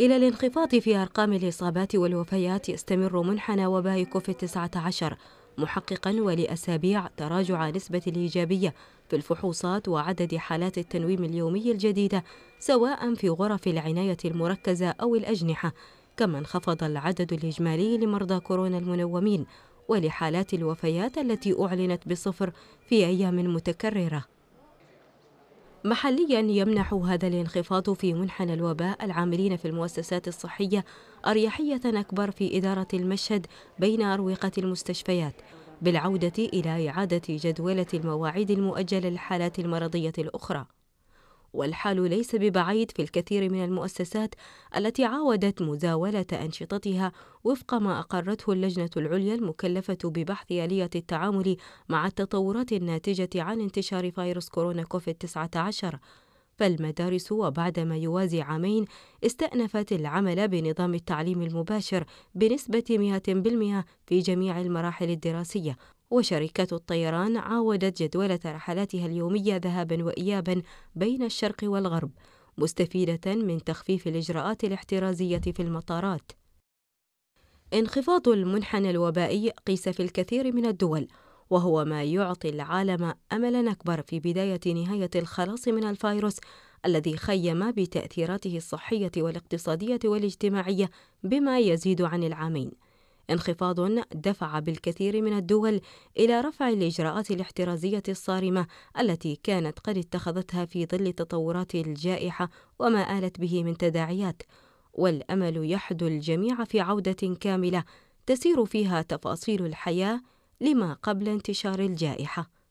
إلى الانخفاض في أرقام الإصابات والوفيات يستمر منحنى وباء كوفيد 19 محققا ولأسابيع تراجع نسبة الإيجابية في الفحوصات وعدد حالات التنويم اليومي الجديدة سواء في غرف العناية المركزة أو الأجنحة كما انخفض العدد الإجمالي لمرضى كورونا المنومين ولحالات الوفيات التي أعلنت بصفر في أيام متكررة محليا يمنح هذا الانخفاض في منحنى الوباء العاملين في المؤسسات الصحية أريحية أكبر في إدارة المشهد بين أروقة المستشفيات بالعودة إلى إعادة جدولة المواعيد المؤجلة للحالات المرضية الأخرى والحال ليس ببعيد في الكثير من المؤسسات التي عاودت مزاولة أنشطتها وفق ما أقرته اللجنة العليا المكلفة ببحث آلية التعامل مع التطورات الناتجة عن انتشار فيروس كورونا كوفيد 19 فالمدارس وبعد ما يوازي عامين استأنفت العمل بنظام التعليم المباشر بنسبة 100% في جميع المراحل الدراسية وشركة الطيران عاودت جدولة رحلاتها اليومية ذهابا وإيابا بين الشرق والغرب مستفيدة من تخفيف الإجراءات الاحترازية في المطارات انخفاض المنحنى الوبائي قيس في الكثير من الدول وهو ما يعطي العالم املا اكبر في بدايه نهايه الخلاص من الفيروس الذي خيم بتاثيراته الصحيه والاقتصاديه والاجتماعيه بما يزيد عن العامين انخفاض دفع بالكثير من الدول إلى رفع الإجراءات الاحترازية الصارمة التي كانت قد اتخذتها في ظل تطورات الجائحة وما آلت به من تداعيات والأمل يحدو الجميع في عودة كاملة تسير فيها تفاصيل الحياة لما قبل انتشار الجائحة